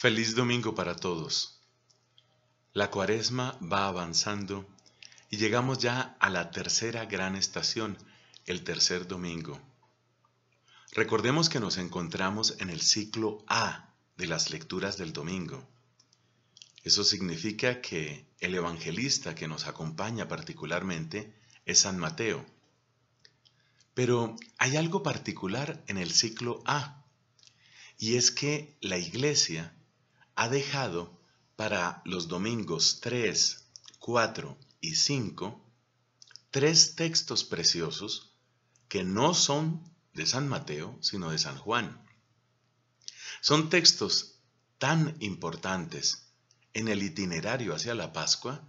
Feliz domingo para todos. La cuaresma va avanzando y llegamos ya a la tercera gran estación, el tercer domingo. Recordemos que nos encontramos en el ciclo A de las lecturas del domingo. Eso significa que el evangelista que nos acompaña particularmente es San Mateo. Pero hay algo particular en el ciclo A, y es que la iglesia ha dejado para los domingos 3, 4 y 5 tres textos preciosos que no son de San Mateo, sino de San Juan. Son textos tan importantes en el itinerario hacia la Pascua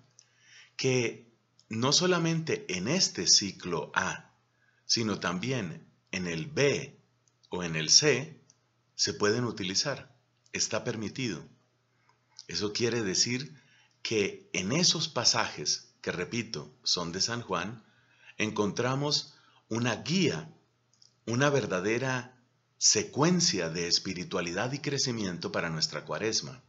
que no solamente en este ciclo A, sino también en el B o en el C se pueden utilizar. Está permitido. Eso quiere decir que en esos pasajes, que repito, son de San Juan, encontramos una guía, una verdadera secuencia de espiritualidad y crecimiento para nuestra cuaresma.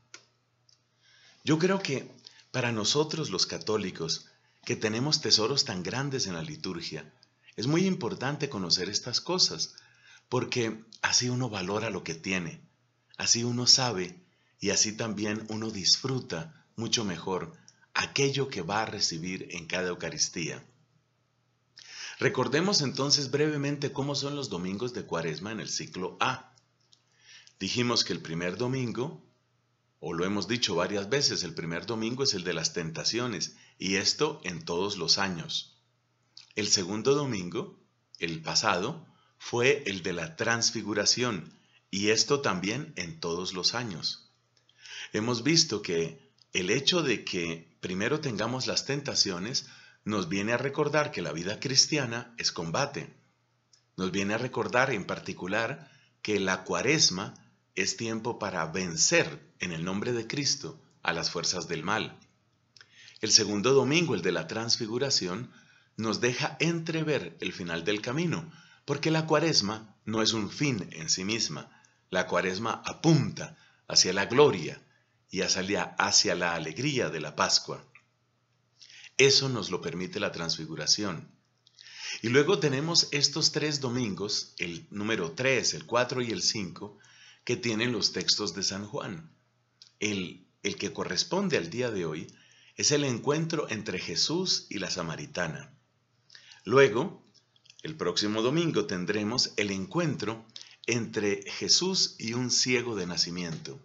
Yo creo que para nosotros los católicos, que tenemos tesoros tan grandes en la liturgia, es muy importante conocer estas cosas, porque así uno valora lo que tiene, así uno sabe y así también uno disfruta mucho mejor aquello que va a recibir en cada Eucaristía. Recordemos entonces brevemente cómo son los domingos de Cuaresma en el ciclo A. Dijimos que el primer domingo, o lo hemos dicho varias veces, el primer domingo es el de las tentaciones, y esto en todos los años. El segundo domingo, el pasado, fue el de la transfiguración, y esto también en todos los años hemos visto que el hecho de que primero tengamos las tentaciones nos viene a recordar que la vida cristiana es combate. Nos viene a recordar en particular que la cuaresma es tiempo para vencer en el nombre de Cristo a las fuerzas del mal. El segundo domingo, el de la transfiguración, nos deja entrever el final del camino, porque la cuaresma no es un fin en sí misma, la cuaresma apunta hacia la gloria, y hacia la alegría de la Pascua. Eso nos lo permite la transfiguración. Y luego tenemos estos tres domingos, el número 3, el 4 y el 5, que tienen los textos de San Juan. el que corresponde al día de hoy es el encuentro entre Jesús y la samaritana. Luego, el próximo domingo tendremos el encuentro entre Jesús y un ciego de nacimiento.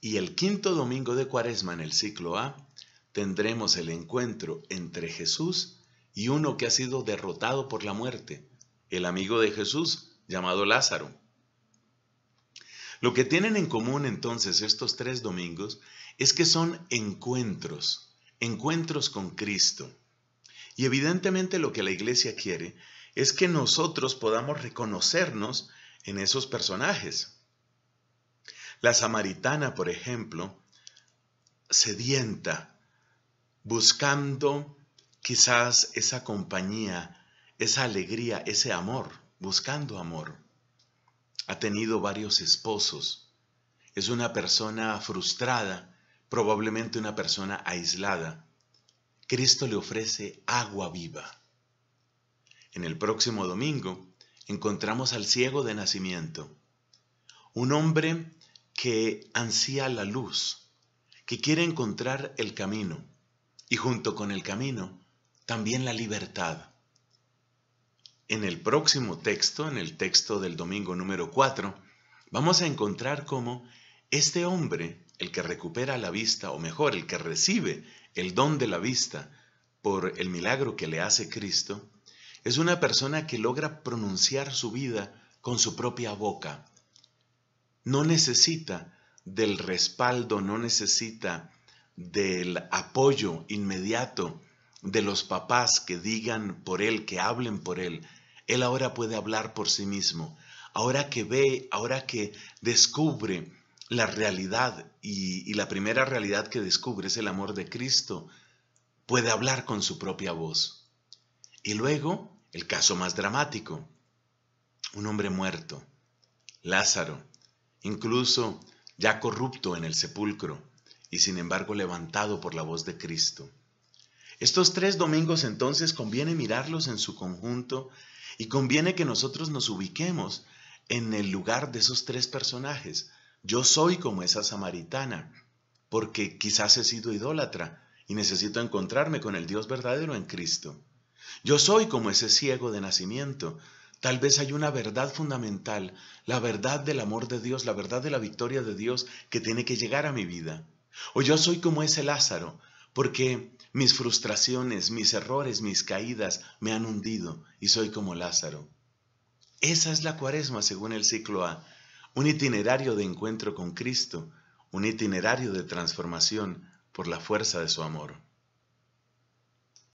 Y el quinto domingo de Cuaresma en el ciclo A tendremos el encuentro entre Jesús y uno que ha sido derrotado por la muerte, el amigo de Jesús llamado Lázaro. Lo que tienen en común entonces estos tres domingos es que son encuentros, encuentros con Cristo. Y evidentemente lo que la iglesia quiere es que nosotros podamos reconocernos en esos personajes. La samaritana, por ejemplo, sedienta, buscando quizás esa compañía, esa alegría, ese amor, buscando amor. Ha tenido varios esposos. Es una persona frustrada, probablemente una persona aislada. Cristo le ofrece agua viva. En el próximo domingo encontramos al ciego de nacimiento, un hombre que ansía la luz, que quiere encontrar el camino y junto con el camino también la libertad. En el próximo texto, en el texto del domingo número 4, vamos a encontrar cómo este hombre, el que recupera la vista, o mejor, el que recibe el don de la vista por el milagro que le hace Cristo, es una persona que logra pronunciar su vida con su propia boca no necesita del respaldo, no necesita del apoyo inmediato de los papás que digan por él, que hablen por él. Él ahora puede hablar por sí mismo. Ahora que ve, ahora que descubre la realidad y, la primera realidad que descubre es el amor de Cristo, puede hablar con su propia voz. Y luego, el caso más dramático, un hombre muerto, Lázaro, incluso ya corrupto en el sepulcro, y sin embargo levantado por la voz de Cristo. Estos tres domingos entonces conviene mirarlos en su conjunto y conviene que nosotros nos ubiquemos en el lugar de esos tres personajes. Yo soy como esa samaritana, porque quizás he sido idólatra y necesito encontrarme con el Dios verdadero en Cristo. Yo soy como ese ciego de nacimiento, Tal vez hay una verdad fundamental, la verdad del amor de Dios, la verdad de la victoria de Dios que tiene que llegar a mi vida. O yo soy como ese Lázaro, porque mis frustraciones, mis errores, mis caídas me han hundido y soy como Lázaro. Esa es la cuaresma según el ciclo A, un itinerario de encuentro con Cristo, un itinerario de transformación por la fuerza de su amor.